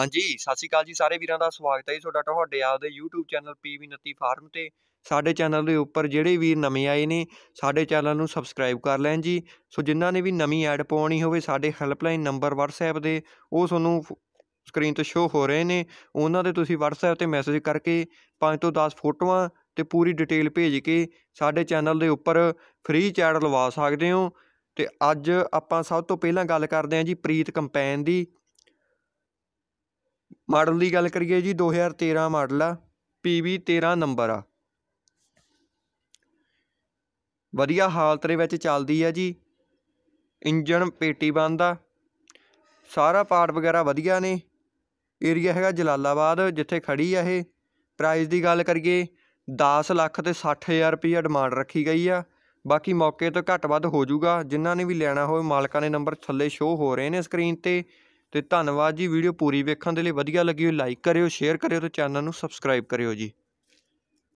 ਹਾਂਜੀ ਸਤਿ ਸ਼੍ਰੀ ਅਕਾਲ ਜੀ ਸਾਰੇ ਵੀਰਾਂ ਦਾ ਸਵਾਗਤ ਹੈ ਜੀ ਤੁਹਾਡਾ ਤੁਹਾਡੇ ਆਪਦੇ YouTube ਚੈਨਲ PV29 ਫਾਰਮ ਤੇ ਸਾਡੇ ਚੈਨਲ ਦੇ ਉੱਪਰ ਜਿਹੜੇ ਵੀਰ ਨਵੇਂ ਆਏ ਨੇ ਸਾਡੇ ਚੈਨਲ ਨੂੰ ਸਬਸਕ੍ਰਾਈਬ ਕਰ ਲੈਣ ਜੀ ਸੋ ਜਿਨ੍ਹਾਂ ਨੇ ਵੀ ਨਵੀਂ ਐਡ ਪਾਉਣੀ ਹੋਵੇ ਸਾਡੇ ਹੈਲਪਲਾਈਨ ਨੰਬਰ WhatsApp ਦੇ ਉਹ ਤੁਹਾਨੂੰ ਸਕਰੀਨ ਤੇ ਸ਼ੋ ਹੋ ਰਹੇ ਨੇ ਉਹਨਾਂ ਦੇ ਤੁਸੀਂ WhatsApp ਤੇ ਮੈਸੇਜ ਕਰਕੇ 5 ਤੋਂ 10 ਫੋਟੋਆਂ ਤੇ ਪੂਰੀ ਡਿਟੇਲ ਭੇਜ ਕੇ ਸਾਡੇ ਚੈਨਲ ਦੇ ਉੱਪਰ ਫ੍ਰੀ ਚੈਟ ਲਵਾ ਸਕਦੇ ਹੋ ਤੇ ਅੱਜ ਆਪਾਂ ਸਭ ਤੋਂ ਪਹਿਲਾਂ ਗੱਲ ਕਰਦੇ ਹਾਂ ਜੀ ਪ੍ਰੀਤ ਕੰਪੈਨ ਦੀ ਮਾਡਲ ਦੀ ਗੱਲ ਕਰੀਏ ਜੀ 2013 ਮਾਡਲ ਆ ਪੀਬੀ 13 ਨੰਬਰ ਆ ਵਧੀਆ ਹਾਲਤ ਦੇ ਵਿੱਚ ਚੱਲਦੀ ਆ ਜੀ ਇੰਜਨ ਪੇਟੀ ਬੰਦ ਆ ਸਾਰਾ ਪਾਰਟ ਵਗੈਰਾ ਵਧੀਆ ਨੇ ਏਰੀਆ ਹੈਗਾ ਜਲਾਲਾਬਾਦ ਜਿੱਥੇ ਖੜੀ ਆ ਇਹ ਪ੍ਰਾਈਸ ਦੀ ਗੱਲ ਕਰੀਏ 10 ਲੱਖ ਤੇ 60000 ਰੁਪਏ ਡਿਮਾਂਡ ਰੱਖੀ ਗਈ ਆ ਬਾਕੀ ਮੌਕੇ ਤੋਂ ਘੱਟ ਵੱਧ ਹੋ ਜਾਊਗਾ ਜਿਨ੍ਹਾਂ ਨੇ ਵੀ ਲੈਣਾ ਹੋਵੇ ਮਾਲਕਾਂ ਦੇ ਨੰਬਰ ਥੱਲੇ ਸ਼ੋ ਹੋ ਰਹੇ ਨੇ ਸਕਰੀਨ ਤੇ ਤੇ ਧੰਨਵਾਦ ਜੀ ਵੀਡੀਓ ਪੂਰੀ ਵੇਖਣ ਦੇ ਲਈ ਵਧੀਆ ਲੱਗੀ ਹੋਈ ਲਾਈਕ ਕਰਿਓ ਸ਼ੇਅਰ ਕਰਿਓ ਤੇ ਚੈਨਲ ਨੂੰ ਸਬਸਕ੍ਰਾਈਬ ਕਰਿਓ ਜੀ